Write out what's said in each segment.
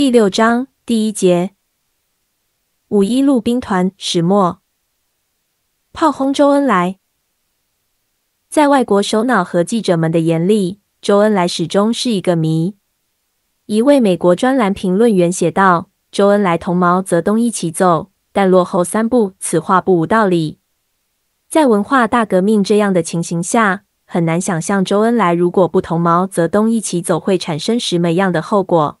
第六章第一节：五一路兵团始末。炮轰周恩来。在外国首脑和记者们的眼里，周恩来始终是一个谜。一位美国专栏评论员写道：“周恩来同毛泽东一起走，但落后三步。”此话不无道理。在文化大革命这样的情形下，很难想象周恩来如果不同毛泽东一起走，会产生什么样的后果。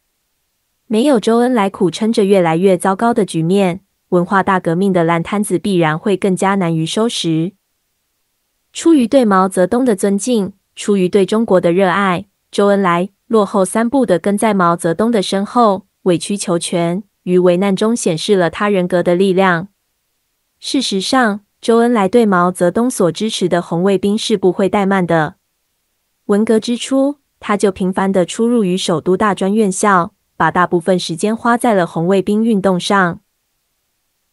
没有周恩来苦撑着越来越糟糕的局面，文化大革命的烂摊子必然会更加难于收拾。出于对毛泽东的尊敬，出于对中国的热爱，周恩来落后三步的跟在毛泽东的身后，委曲求全，于危难中显示了他人格的力量。事实上，周恩来对毛泽东所支持的红卫兵是不会怠慢的。文革之初，他就频繁的出入于首都大专院校。把大部分时间花在了红卫兵运动上。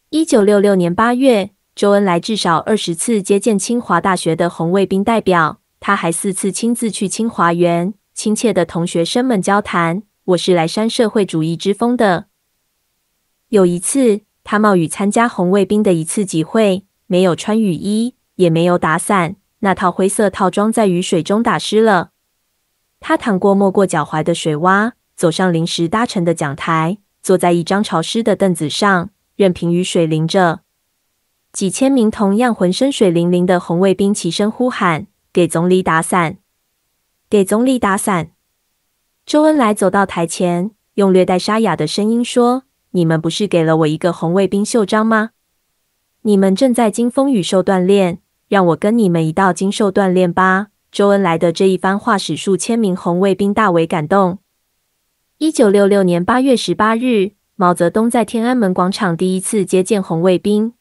一九六六年八月，周恩来至少二十次接见清华大学的红卫兵代表，他还四次亲自去清华园，亲切的同学生们交谈。我是来山社会主义之风的。有一次，他冒雨参加红卫兵的一次集会，没有穿雨衣，也没有打伞，那套灰色套装在雨水中打湿了。他趟过没过脚踝的水洼。走上临时搭成的讲台，坐在一张潮湿的凳子上，任凭雨水淋着。几千名同样浑身水淋淋的红卫兵齐声呼喊：“给总理打伞！给总理打伞！”周恩来走到台前，用略带沙哑的声音说：“你们不是给了我一个红卫兵袖章吗？你们正在经风雨受锻炼，让我跟你们一道经受锻炼吧。”周恩来的这一番话使数千名红卫兵大为感动。一九六六年八月十八日，毛泽东在天安门广场第一次接见红卫兵。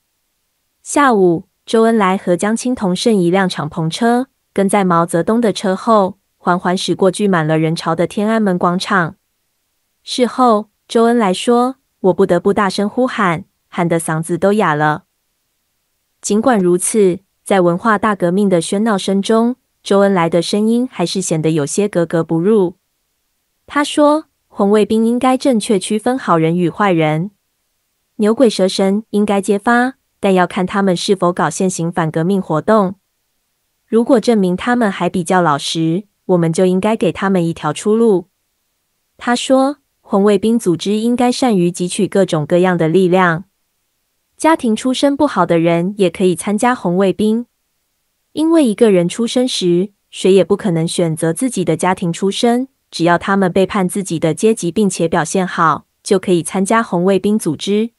下午，周恩来和江青同乘一辆敞篷车，跟在毛泽东的车后，缓缓驶过聚满了人潮的天安门广场。事后，周恩来说：“我不得不大声呼喊，喊得嗓子都哑了。”尽管如此，在文化大革命的喧闹声中，周恩来的声音还是显得有些格格不入。他说。红卫兵应该正确区分好人与坏人，牛鬼蛇神应该揭发，但要看他们是否搞现行反革命活动。如果证明他们还比较老实，我们就应该给他们一条出路。他说，红卫兵组织应该善于汲取各种各样的力量，家庭出身不好的人也可以参加红卫兵，因为一个人出生时，谁也不可能选择自己的家庭出身。只要他们背叛自己的阶级，并且表现好，就可以参加红卫兵组织。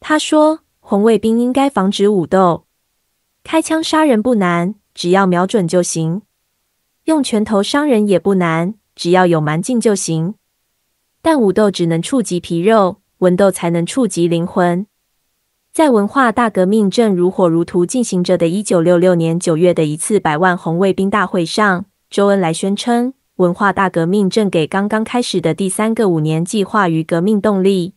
他说：“红卫兵应该防止武斗，开枪杀人不难，只要瞄准就行；用拳头伤人也不难，只要有蛮劲就行。但武斗只能触及皮肉，文斗才能触及灵魂。”在文化大革命正如火如荼进行着的一九六六年九月的一次百万红卫兵大会上，周恩来宣称。文化大革命正给刚刚开始的第三个五年计划与革命动力。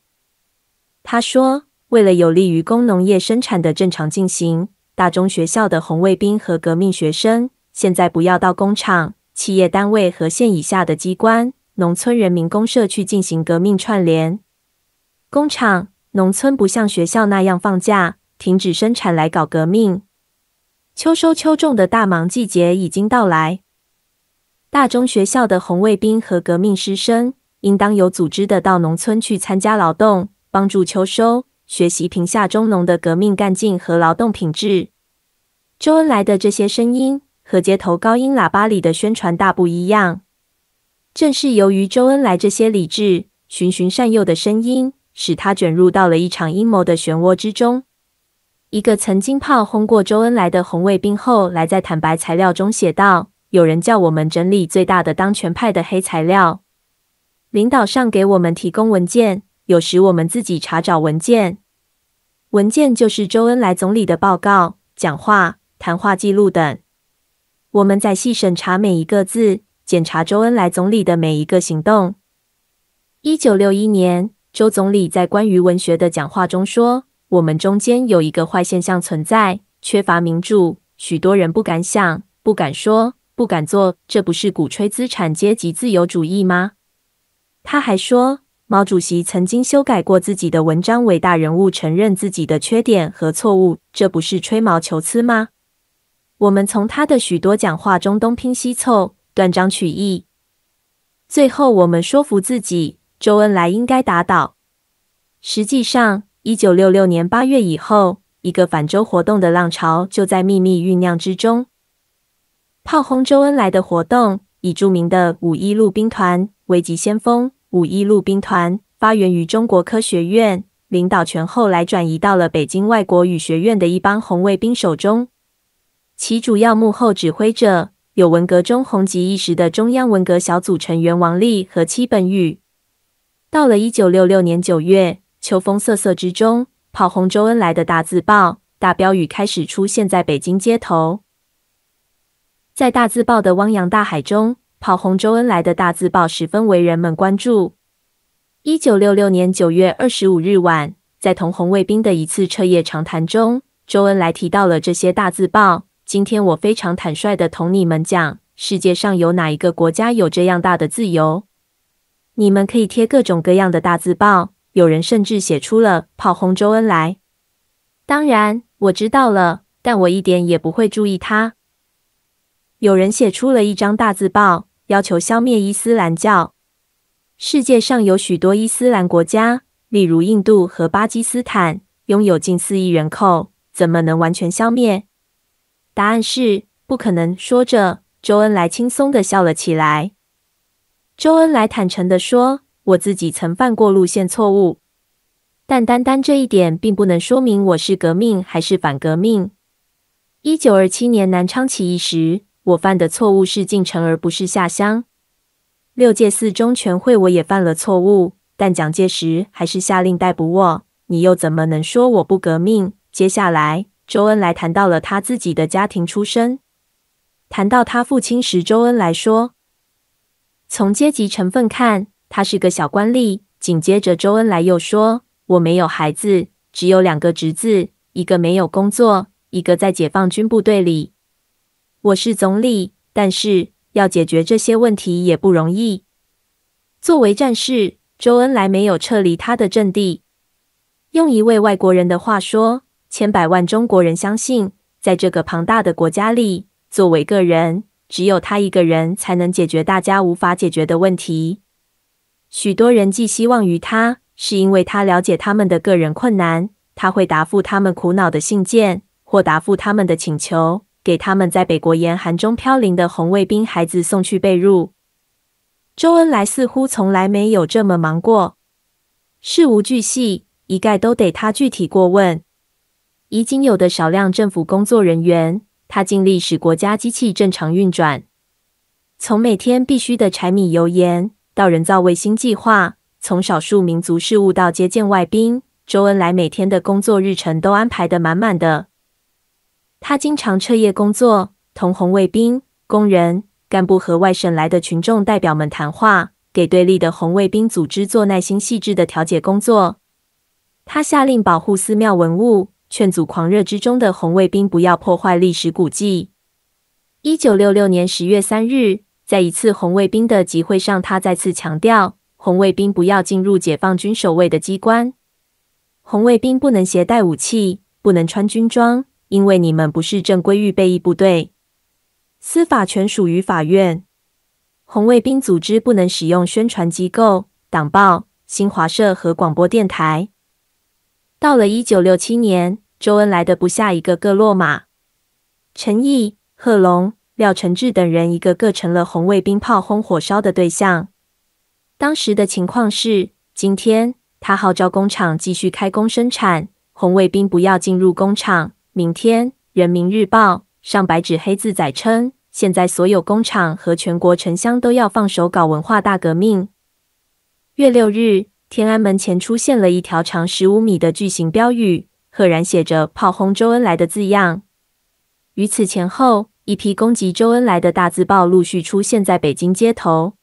他说：“为了有利于工农业生产的正常进行，大中学校的红卫兵和革命学生，现在不要到工厂、企业单位和县以下的机关、农村人民公社去进行革命串联。工厂、农村不像学校那样放假，停止生产来搞革命。秋收秋种的大忙季节已经到来。”大中学校的红卫兵和革命师生，应当有组织的到农村去参加劳动，帮助秋收，学习贫下中农的革命干劲和劳动品质。周恩来的这些声音和街头高音喇叭里的宣传大不一样。正是由于周恩来这些理智、循循善诱的声音，使他卷入到了一场阴谋的漩涡之中。一个曾经炮轰过周恩来的红卫兵，后来在坦白材料中写道。有人叫我们整理最大的当权派的黑材料，领导上给我们提供文件，有时我们自己查找文件。文件就是周恩来总理的报告、讲话、谈话记录等。我们在细审查每一个字，检查周恩来总理的每一个行动。一九六一年，周总理在关于文学的讲话中说：“我们中间有一个坏现象存在，缺乏民主，许多人不敢想，不敢说。”不敢做，这不是鼓吹资产阶级自由主义吗？他还说，毛主席曾经修改过自己的文章，伟大人物承认自己的缺点和错误，这不是吹毛求疵吗？我们从他的许多讲话中东拼西凑、断章取义，最后我们说服自己，周恩来应该打倒。实际上，一九六六年八月以后，一个反周活动的浪潮就在秘密酝酿之中。炮轰周恩来的活动以著名的五一路兵团为急先锋。五一路兵团发源于中国科学院，领导权后来转移到了北京外国语学院的一帮红卫兵手中。其主要幕后指挥者有文革中红极一时的中央文革小组成员王力和戚本禹。到了一九六六年九月，秋风瑟瑟之中，炮轰周恩来的大字报、大标语开始出现在北京街头。在大字报的汪洋大海中，跑红周恩来的大字报十分为人们关注。一九六六年九月二十五日晚，在同红卫兵的一次彻夜长谈中，周恩来提到了这些大字报。今天我非常坦率的同你们讲，世界上有哪一个国家有这样大的自由？你们可以贴各种各样的大字报，有人甚至写出了“跑红周恩来”。当然，我知道了，但我一点也不会注意他。有人写出了一张大字报，要求消灭伊斯兰教。世界上有许多伊斯兰国家，例如印度和巴基斯坦，拥有近四亿人口，怎么能完全消灭？答案是不可能。说着，周恩来轻松的笑了起来。周恩来坦诚的说：“我自己曾犯过路线错误，但单单这一点并不能说明我是革命还是反革命。”一九二七年南昌起义时，我犯的错误是进城而不是下乡。六届四中全会，我也犯了错误，但蒋介石还是下令逮捕我。你又怎么能说我不革命？接下来，周恩来谈到了他自己的家庭出身，谈到他父亲时，周恩来说：“从阶级成分看，他是个小官吏。”紧接着，周恩来又说：“我没有孩子，只有两个侄子，一个没有工作，一个在解放军部队里。”我是总理，但是要解决这些问题也不容易。作为战士，周恩来没有撤离他的阵地。用一位外国人的话说：“千百万中国人相信，在这个庞大的国家里，作为个人，只有他一个人才能解决大家无法解决的问题。许多人寄希望于他，是因为他了解他们的个人困难，他会答复他们苦恼的信件，或答复他们的请求。”给他们在北国严寒中飘零的红卫兵孩子送去被褥。周恩来似乎从来没有这么忙过，事无巨细，一概都得他具体过问。已经有的少量政府工作人员，他尽力使国家机器正常运转。从每天必须的柴米油盐，到人造卫星计划，从少数民族事务到接见外宾，周恩来每天的工作日程都安排的满满的。他经常彻夜工作，同红卫兵、工人、干部和外省来的群众代表们谈话，给对立的红卫兵组织做耐心细致的调解工作。他下令保护寺庙文物，劝阻狂热之中的红卫兵不要破坏历史古迹。一九六六年十月三日，在一次红卫兵的集会上，他再次强调，红卫兵不要进入解放军守卫的机关，红卫兵不能携带武器，不能穿军装。因为你们不是正规预备役部队，司法权属于法院。红卫兵组织不能使用宣传机构、党报、新华社和广播电台。到了一九六七年，周恩来的不下一个个落马，陈毅、贺龙、廖承志等人一个个成了红卫兵炮轰、火烧的对象。当时的情况是，今天他号召工厂继续开工生产，红卫兵不要进入工厂。明天，《人民日报》上白纸黑字载称，现在所有工厂和全国城乡都要放手搞文化大革命。月六日，天安门前出现了一条长十五米的巨型标语，赫然写着“炮轰周恩来”的字样。与此前后，一批攻击周恩来的大字报陆续出现在北京街头。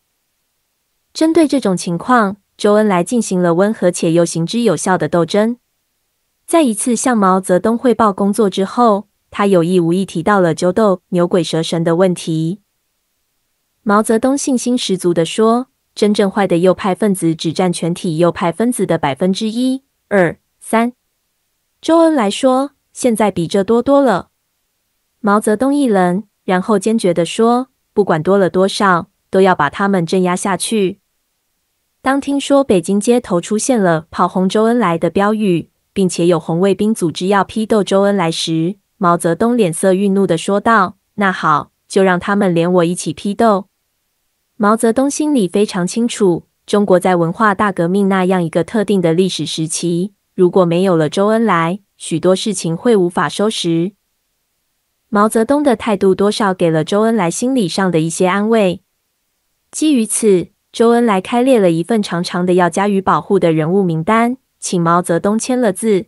针对这种情况，周恩来进行了温和且又行之有效的斗争。在一次向毛泽东汇报工作之后，他有意无意提到了九斗牛鬼蛇神的问题。毛泽东信心十足的说：“真正坏的右派分子只占全体右派分子的百分之一、二、三。”周恩来说：“现在比这多多了。”毛泽东一愣，然后坚决的说：“不管多了多少，都要把他们镇压下去。”当听说北京街头出现了“跑红周恩来”的标语。并且有红卫兵组织要批斗周恩来时，毛泽东脸色愠怒的说道：“那好，就让他们连我一起批斗。”毛泽东心里非常清楚，中国在文化大革命那样一个特定的历史时期，如果没有了周恩来，许多事情会无法收拾。毛泽东的态度多少给了周恩来心理上的一些安慰。基于此，周恩来开列了一份长长的要加以保护的人物名单。请毛泽东签了字，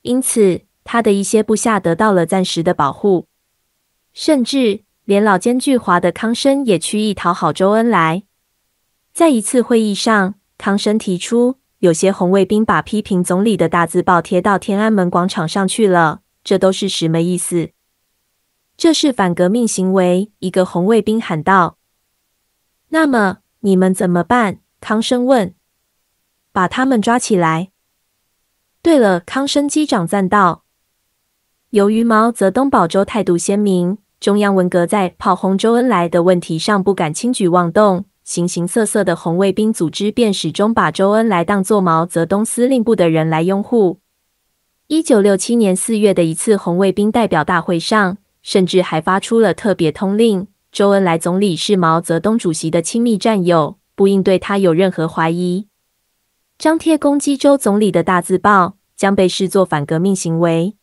因此他的一些部下得到了暂时的保护，甚至连老奸巨猾的康生也曲意讨好周恩来。在一次会议上，康生提出，有些红卫兵把批评总理的大字报贴到天安门广场上去了，这都是什么意思？这是反革命行为！一个红卫兵喊道。那么你们怎么办？康生问。把他们抓起来。对了，康生机长赞道：“由于毛泽东保周态度鲜明，中央文革在炮轰周恩来的问题上不敢轻举妄动，形形色色的红卫兵组织便始终把周恩来当作毛泽东司令部的人来拥护。一九六七年四月的一次红卫兵代表大会上，甚至还发出了特别通令：周恩来总理是毛泽东主席的亲密战友，不应对他有任何怀疑。”张贴攻击周总理的大字报，将被视作反革命行为。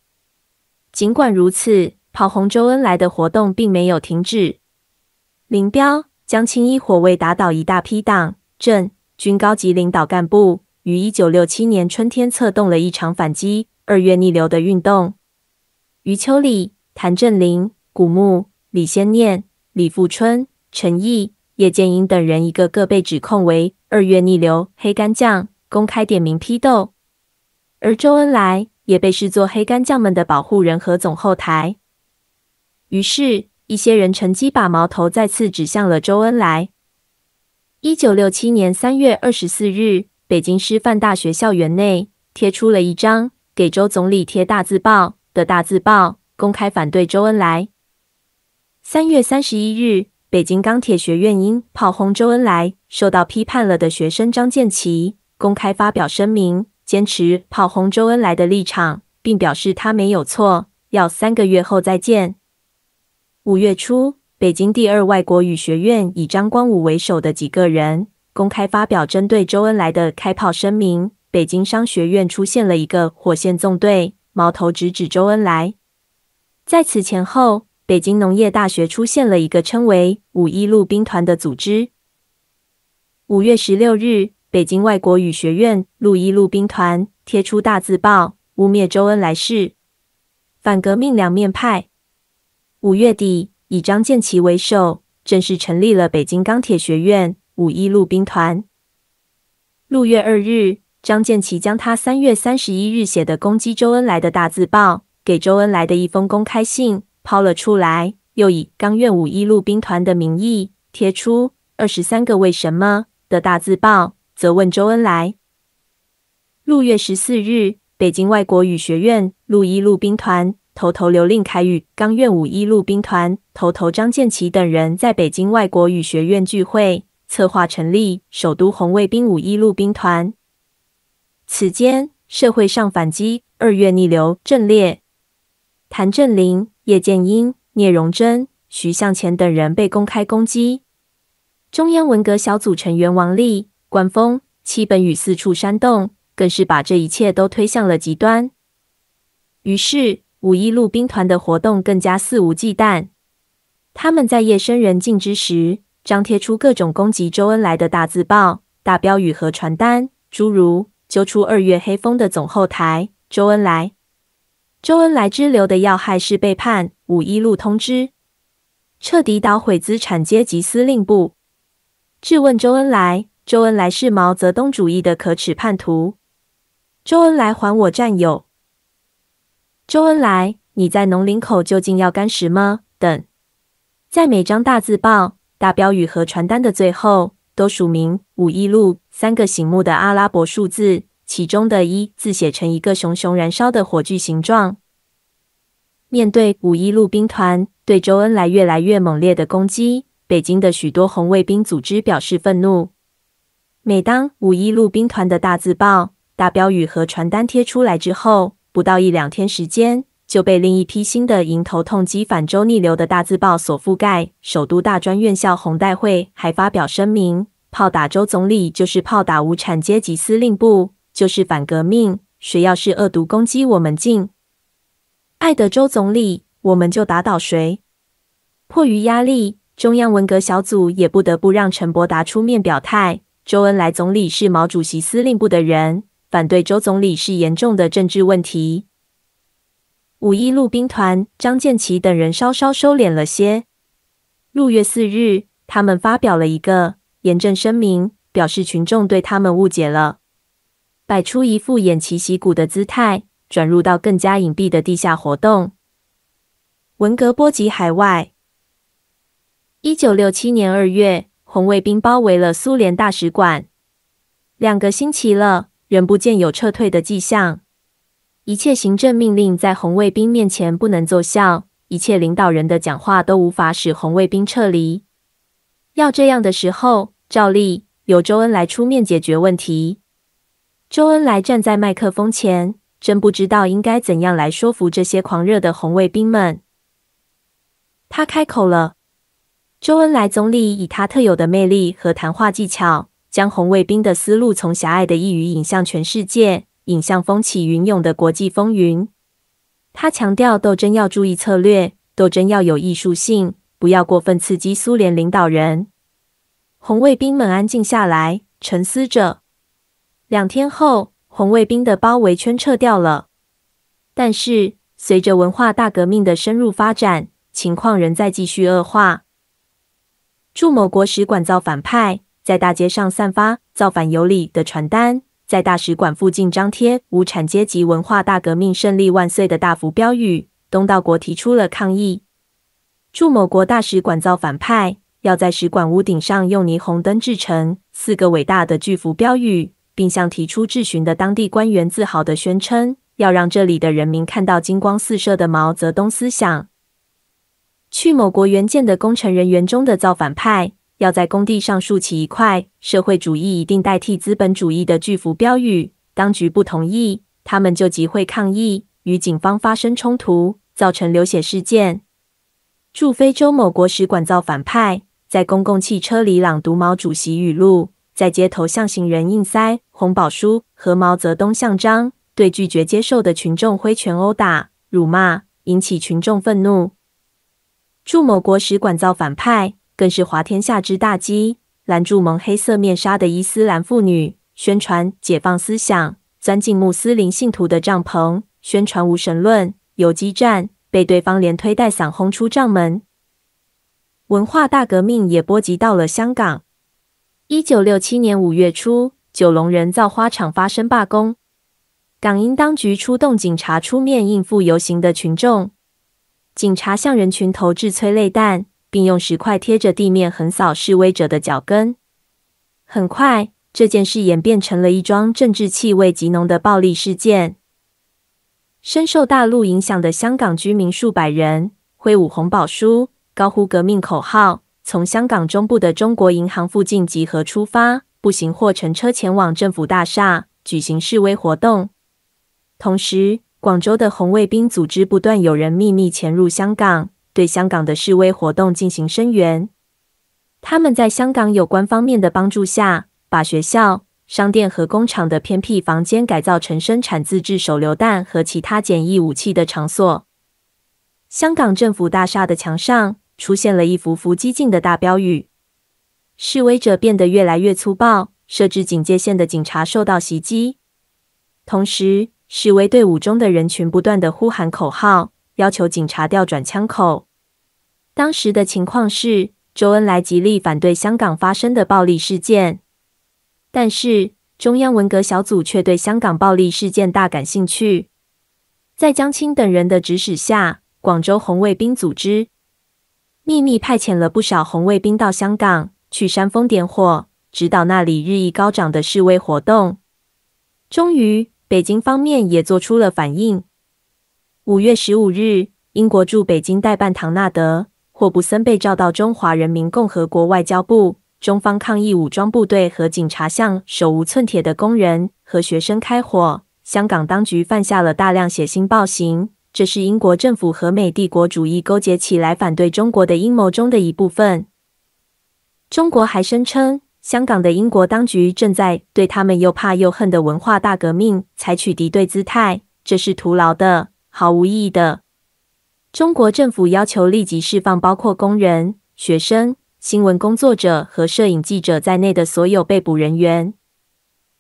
尽管如此，跑红周恩来的活动并没有停止。林彪将青一火为打倒一大批党政军高级领导干部，于一九六七年春天策动了一场反击“二月逆流”的运动。余秋里、谭震林、古木、李先念、李富春、陈毅、叶剑英等人一个个被指控为“二月逆流”黑干将。公开点名批斗，而周恩来也被视作黑干将们的保护人和总后台。于是，一些人趁机把矛头再次指向了周恩来。一九六七年三月二十四日，北京师范大学校园内贴出了一张给周总理贴大字报的大字报，公开反对周恩来。三月三十一日，北京钢铁学院因炮轰周恩来受到批判了的学生张建奇。公开发表声明，坚持炮轰周恩来的立场，并表示他没有错。要三个月后再见。五月初，北京第二外国语学院以张光武为首的几个人公开发表针对周恩来的开炮声明。北京商学院出现了一个火线纵队，矛头直指周恩来。在此前后，北京农业大学出现了一个称为“五一路兵团”的组织。五月十六日。北京外国语学院陆一路兵团贴出大字报，污蔑周恩来是反革命两面派。五月底，以张建奇为首正式成立了北京钢铁学院五一路兵团。六月二日，张建奇将他三月三十一日写的攻击周恩来的大字报，给周恩来的一封公开信抛了出来，又以钢院五一路兵团的名义贴出“二十三个为什么”的大字报。责问周恩来。六月十四日，北京外国语学院陆一路兵团头头刘令凯与刚院五一路兵团头头张建奇等人在北京外国语学院聚会，策划成立首都红卫兵五一路兵团。此间社会上反击，二月逆流阵列，谭震林、叶剑英、聂荣臻、徐向前等人被公开攻击。中央文革小组成员王力。官风、戚本与四处煽动，更是把这一切都推向了极端。于是，五一路兵团的活动更加肆无忌惮。他们在夜深人静之时，张贴出各种攻击周恩来的大字报、大标语和传单，诸如“揪出二月黑风的总后台周恩来”、“周恩来之流的要害是背叛五一路，通知彻底捣毁资产阶级司令部”，质问周恩来。周恩来是毛泽东主义的可耻叛徒。周恩来，还我战友！周恩来，你在农林口究竟要干什么？等，在每张大字报、大标语和传单的最后，都署名“五一路”三个醒目的阿拉伯数字，其中的“一”字写成一个熊熊燃烧的火炬形状。面对五一路兵团对周恩来越来越猛烈的攻击，北京的许多红卫兵组织表示愤怒。每当五一路兵团的大字报、大标语和传单贴出来之后，不到一两天时间，就被另一批新的迎头痛击反周逆流的大字报所覆盖。首都大专院校红代会还发表声明：“炮打周总理就是炮打无产阶级司令部，就是反革命。谁要是恶毒攻击我们，敬爱的周总理，我们就打倒谁。”迫于压力，中央文革小组也不得不让陈伯达出面表态。周恩来总理是毛主席司令部的人，反对周总理是严重的政治问题。五一路兵团张建奇等人稍稍收敛了些。六月四日，他们发表了一个严正声明，表示群众对他们误解了，摆出一副偃旗息鼓的姿态，转入到更加隐蔽的地下活动。文革波及海外。一九六七年二月。红卫兵包围了苏联大使馆，两个星期了，仍不见有撤退的迹象。一切行政命令在红卫兵面前不能奏效，一切领导人的讲话都无法使红卫兵撤离。要这样的时候，照例由周恩来出面解决问题。周恩来站在麦克风前，真不知道应该怎样来说服这些狂热的红卫兵们。他开口了。周恩来总理以他特有的魅力和谈话技巧，将红卫兵的思路从狭隘的一隅引向全世界，引向风起云涌的国际风云。他强调，斗争要注意策略，斗争要有艺术性，不要过分刺激苏联领导人。红卫兵们安静下来，沉思着。两天后，红卫兵的包围圈撤掉了。但是，随着文化大革命的深入发展，情况仍在继续恶化。驻某国使馆造反派在大街上散发造反有理的传单，在大使馆附近张贴“无产阶级文化大革命胜利万岁”的大幅标语。东道国提出了抗议。驻某国大使馆造反派要在使馆屋顶上用霓虹灯制成四个伟大的巨幅标语，并向提出质询的当地官员自豪的宣称：“要让这里的人民看到金光四射的毛泽东思想。”去某国援建的工程人员中的造反派，要在工地上竖起一块“社会主义一定代替资本主义”的巨幅标语。当局不同意，他们就集会抗议，与警方发生冲突，造成流血事件。驻非洲某国使馆造反派，在公共汽车里朗读毛主席语录，在街头向行人硬塞《红宝书》和毛泽东像章，对拒绝接受的群众挥拳殴打、辱骂，引起群众愤怒。驻某国使馆造反派，更是滑天下之大稽。拦住蒙黑色面纱的伊斯兰妇女，宣传解放思想；钻进穆斯林信徒的帐篷，宣传无神论、游击战，被对方连推带搡轰出帐门。文化大革命也波及到了香港。一九六七年五月初，九龙人造花厂发生罢工，港英当局出动警察出面应付游行的群众。警察向人群投掷催泪弹，并用石块贴着地面横扫示威者的脚跟。很快，这件事演变成了一桩政治气味极浓的暴力事件。深受大陆影响的香港居民数百人挥舞红宝书，高呼革命口号，从香港中部的中国银行附近集合出发，步行或乘车前往政府大厦举行示威活动，同时。广州的红卫兵组织不断有人秘密潜入香港，对香港的示威活动进行声援。他们在香港有关方面的帮助下，把学校、商店和工厂的偏僻房间改造成生产自制手榴弹和其他简易武器的场所。香港政府大厦的墙上出现了一幅幅激进的大标语。示威者变得越来越粗暴，设置警戒线的警察受到袭击，同时。示威队伍中的人群不断的呼喊口号，要求警察调转枪口。当时的情况是，周恩来极力反对香港发生的暴力事件，但是中央文革小组却对香港暴力事件大感兴趣。在江青等人的指使下，广州红卫兵组织秘密派遣了不少红卫兵到香港去煽风点火，指导那里日益高涨的示威活动。终于。北京方面也做出了反应。五月十五日，英国驻北京代办唐纳德·霍布森被召到中华人民共和国外交部。中方抗议武装部队和警察向手无寸铁的工人和学生开火。香港当局犯下了大量血腥暴行，这是英国政府和美帝国主义勾结起来反对中国的阴谋中的一部分。中国还声称。香港的英国当局正在对他们又怕又恨的文化大革命采取敌对姿态，这是徒劳的、毫无意义的。中国政府要求立即释放包括工人、学生、新闻工作者和摄影记者在内的所有被捕人员。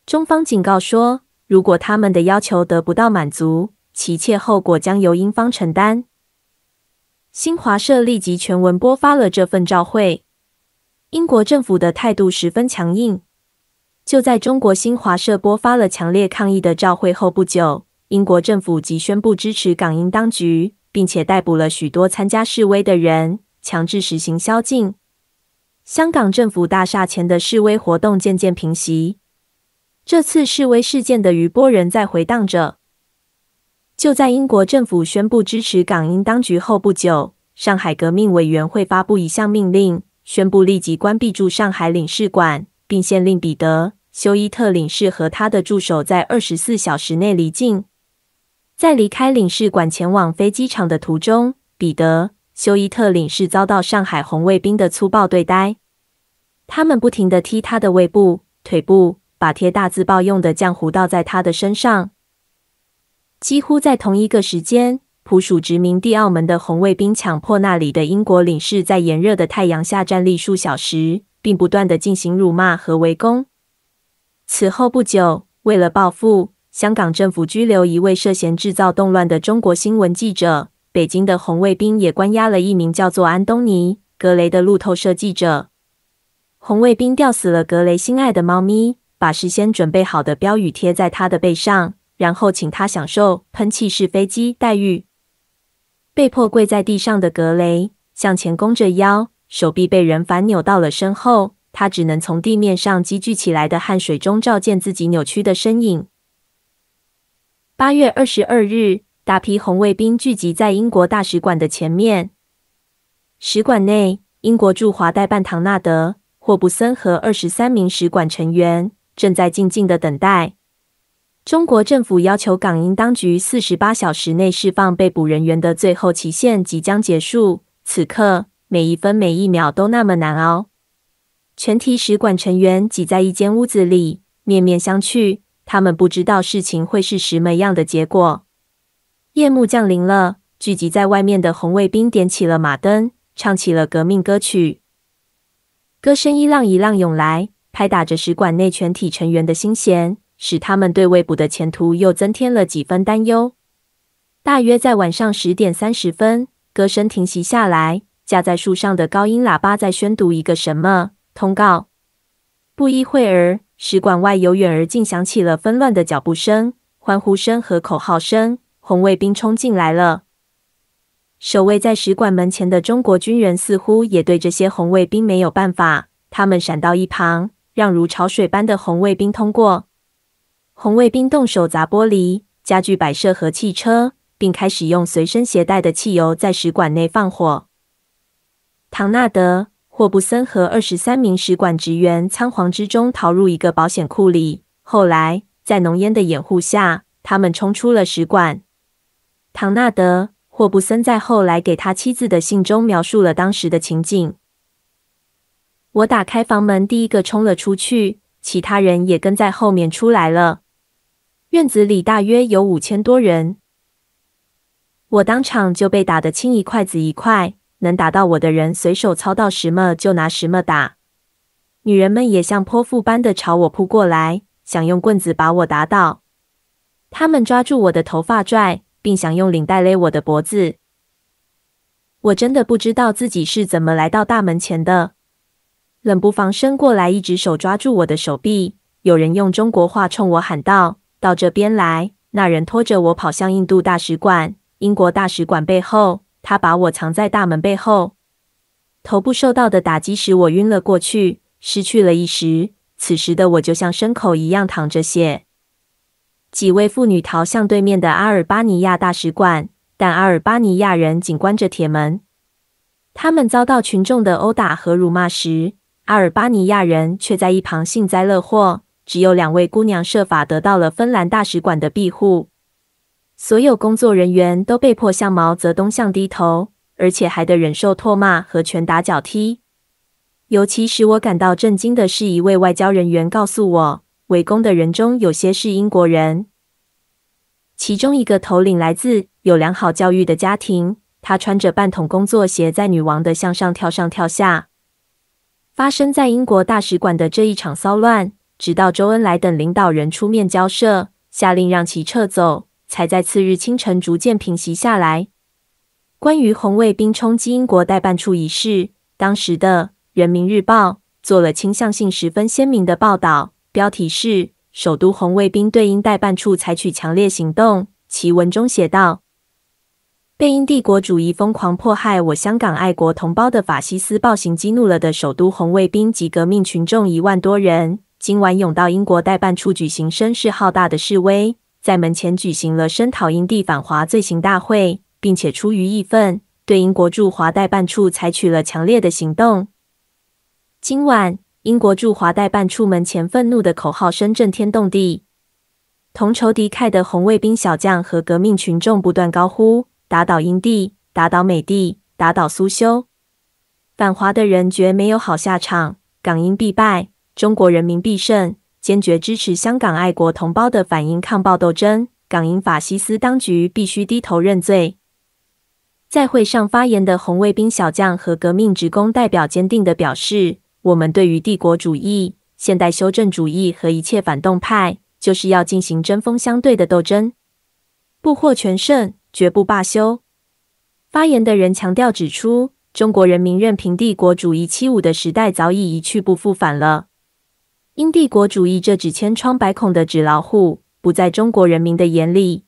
中方警告说，如果他们的要求得不到满足，一切后果将由英方承担。新华社立即全文播发了这份照会。英国政府的态度十分强硬。就在中国新华社播发了强烈抗议的照会后不久，英国政府即宣布支持港英当局，并且逮捕了许多参加示威的人，强制实行宵禁。香港政府大厦前的示威活动渐渐平息。这次示威事件的余波仍在回荡着。就在英国政府宣布支持港英当局后不久，上海革命委员会发布一项命令。宣布立即关闭驻上海领事馆，并限令彼得·休伊特领事和他的助手在二十四小时内离境。在离开领事馆前往飞机场的途中，彼得·休伊特领事遭到上海红卫兵的粗暴对待，他们不停地踢他的胃部、腿部，把贴大字报用的浆糊倒在他的身上。几乎在同一个时间。普属殖民地澳门的红卫兵强迫那里的英国领事在炎热的太阳下站立数小时，并不断的进行辱骂和围攻。此后不久，为了报复，香港政府拘留一位涉嫌制造动乱的中国新闻记者。北京的红卫兵也关押了一名叫做安东尼·格雷的路透社记者。红卫兵吊死了格雷心爱的猫咪，把事先准备好的标语贴在他的背上，然后请他享受喷气式飞机待遇。被迫跪在地上的格雷向前弓着腰，手臂被人反扭到了身后，他只能从地面上积聚起来的汗水中照见自己扭曲的身影。八月二十二日，大批红卫兵聚集在英国大使馆的前面。使馆内，英国驻华代办唐纳德·霍布森和二十三名使馆成员正在静静的等待。中国政府要求港英当局四十八小时内释放被捕人员的最后期限即将结束。此刻，每一分每一秒都那么难熬。全体使馆成员挤在一间屋子里，面面相觑。他们不知道事情会是什么样的结果。夜幕降临了，聚集在外面的红卫兵点起了马灯，唱起了革命歌曲。歌声一浪一浪涌来，拍打着使馆内全体成员的心弦。使他们对被捕的前途又增添了几分担忧。大约在晚上十点三十分，歌声停息下来，架在树上的高音喇叭在宣读一个什么通告。不一会儿，使馆外由远而近响起了纷乱的脚步声、欢呼声和口号声。红卫兵冲进来了。守卫在使馆门前的中国军人似乎也对这些红卫兵没有办法，他们闪到一旁，让如潮水般的红卫兵通过。红卫兵动手砸玻璃、家具摆设和汽车，并开始用随身携带的汽油在使馆内放火。唐纳德·霍布森和二十三名使馆职员仓皇之中逃入一个保险库里，后来在浓烟的掩护下，他们冲出了使馆。唐纳德·霍布森在后来给他妻子的信中描述了当时的情景：“我打开房门，第一个冲了出去，其他人也跟在后面出来了。”院子里大约有五千多人，我当场就被打得青一块紫一块。能打到我的人随手操到什么就拿什么打。女人们也像泼妇般的朝我扑过来，想用棍子把我打倒。他们抓住我的头发拽，并想用领带勒我的脖子。我真的不知道自己是怎么来到大门前的。冷不防伸过来一只手抓住我的手臂，有人用中国话冲我喊道。到这边来！那人拖着我跑向印度大使馆、英国大使馆背后，他把我藏在大门背后。头部受到的打击使我晕了过去，失去了意识。此时的我就像牲口一样淌着血。几位妇女逃向对面的阿尔巴尼亚大使馆，但阿尔巴尼亚人紧关着铁门。他们遭到群众的殴打和辱骂时，阿尔巴尼亚人却在一旁幸灾乐祸。只有两位姑娘设法得到了芬兰大使馆的庇护，所有工作人员都被迫向毛泽东像低头，而且还得忍受唾骂和拳打脚踢。尤其使我感到震惊的是，一位外交人员告诉我，围攻的人中有些是英国人，其中一个头领来自有良好教育的家庭，他穿着半筒工作鞋，在女王的像上跳上跳下。发生在英国大使馆的这一场骚乱。直到周恩来等领导人出面交涉，下令让其撤走，才在次日清晨逐渐平息下来。关于红卫兵冲击英国代办处一事，当时的《人民日报》做了倾向性十分鲜明的报道，标题是《首都红卫兵对英代办处采取强烈行动》。其文中写道：“被英帝国主义疯狂迫害我香港爱国同胞的法西斯暴行激怒了的首都红卫兵及革命群众一万多人。”今晚涌到英国代办处举行声势浩大的示威，在门前举行了声讨英帝反华罪行大会，并且出于义愤，对英国驻华代办处采取了强烈的行动。今晚，英国驻华代办处门前愤怒的口号声震天动地，同仇敌忾的红卫兵小将和革命群众不断高呼：“打倒英帝！打倒美帝！打倒苏修！反华的人绝没有好下场，港英必败！”中国人民必胜，坚决支持香港爱国同胞的反英抗暴斗争。港英法西斯当局必须低头认罪。在会上发言的红卫兵小将和革命职工代表坚定地表示：“我们对于帝国主义、现代修正主义和一切反动派，就是要进行针锋相对的斗争，不获全胜，绝不罢休。”发言的人强调指出：“中国人民任凭帝国主义欺侮的时代，早已一去不复返了。”英帝国主义这只千疮百孔的纸老虎，不在中国人民的眼里。